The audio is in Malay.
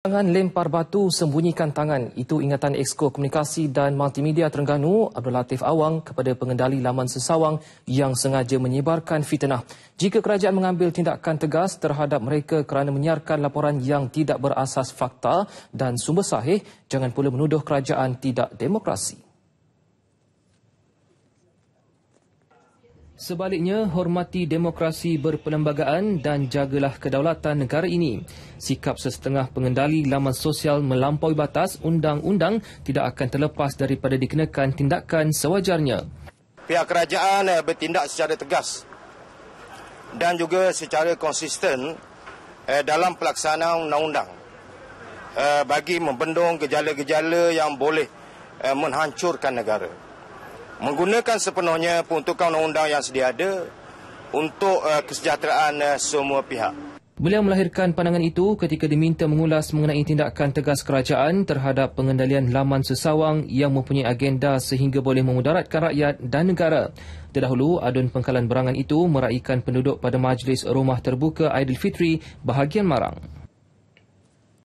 Jangan lempar batu, sembunyikan tangan. Itu ingatan Exco Komunikasi dan Multimedia Terengganu Abdul Latif Awang kepada pengendali laman sesawang yang sengaja menyebarkan fitnah. Jika kerajaan mengambil tindakan tegas terhadap mereka kerana menyiarkan laporan yang tidak berasas fakta dan sumber sahih, jangan pula menuduh kerajaan tidak demokrasi. Sebaliknya, hormati demokrasi berperlembagaan dan jagalah kedaulatan negara ini. Sikap sesetengah pengendali laman sosial melampaui batas undang-undang tidak akan terlepas daripada dikenakan tindakan sewajarnya. Pihak kerajaan eh, bertindak secara tegas dan juga secara konsisten eh, dalam pelaksanaan undang-undang eh, bagi membendung gejala-gejala yang boleh menghancurkan negara menggunakan sepenuhnya peruntukan undang-undang yang sedia ada untuk uh, kesejahteraan uh, semua pihak. Beliau melahirkan pandangan itu ketika diminta mengulas mengenai tindakan tegas kerajaan terhadap pengendalian laman sesawang yang mempunyai agenda sehingga boleh memudaratkan rakyat dan negara. Terdahulu, adun pengkalan berangan itu meraihkan penduduk pada Majlis Rumah Terbuka Aidilfitri bahagian Marang.